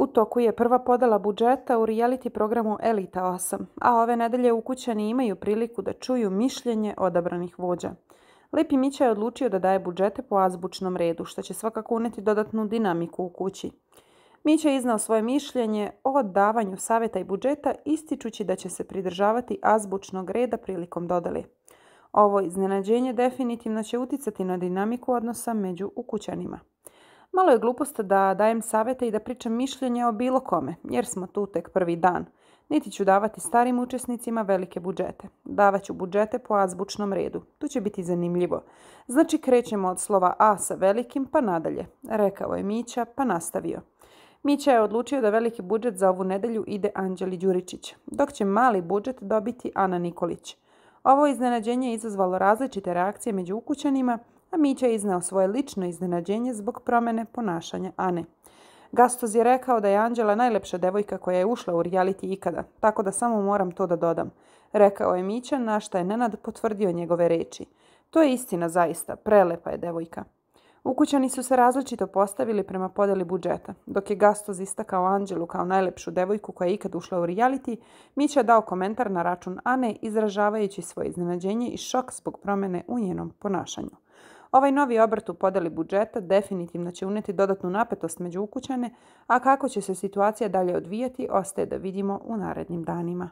U toku je prva podala budžeta u reality programu Elita 8, a ove nedelje ukućani imaju priliku da čuju mišljenje odabranih vođa. Lepi Mića je odlučio da daje budžete po azbučnom redu, što će svakako uneti dodatnu dinamiku u kući. Mića je iznao svoje mišljenje o davanju savjeta i budžeta, ističući da će se pridržavati azbučnog reda prilikom dodali. Ovo iznenađenje definitivno će uticati na dinamiku odnosa među ukućanima. Malo je glupost da dajem savjete i da pričam mišljenje o bilo kome, jer smo tu tek prvi dan. Niti ću davati starim učesnicima velike budžete. Davat ću budžete po azbučnom redu. Tu će biti zanimljivo. Znači krećemo od slova A sa velikim pa nadalje, rekao je Mića pa nastavio. Mića je odlučio da veliki budžet za ovu nedjelju ide Anđeli Đuričić, dok će mali budžet dobiti Ana Nikolić. Ovo iznenađenje je izazvalo različite reakcije među ukućanima, a Mića je iznao svoje lično iznenađenje zbog promjene ponašanja Ane. Gastos je rekao da je Anđela najlepša devojka koja je ušla u reality ikada, tako da samo moram to da dodam. Rekao je Mića, na šta je Nenad potvrdio njegove reči. To je istina zaista, prelepa je devojka. Ukućani su se različito postavili prema podeli budžeta. Dok je Gastos istakao Anđelu kao najlepšu devojku koja je ikad ušla u reality, Mića je dao komentar na račun Ane izražavajući svoje iznenađenje i šok zbog promjene u njenom ponašanju. Ovaj novi obrt u podeli budžeta definitivno će uneti dodatnu napetost među ukućane, a kako će se situacija dalje odvijati ostaje da vidimo u narednim danima.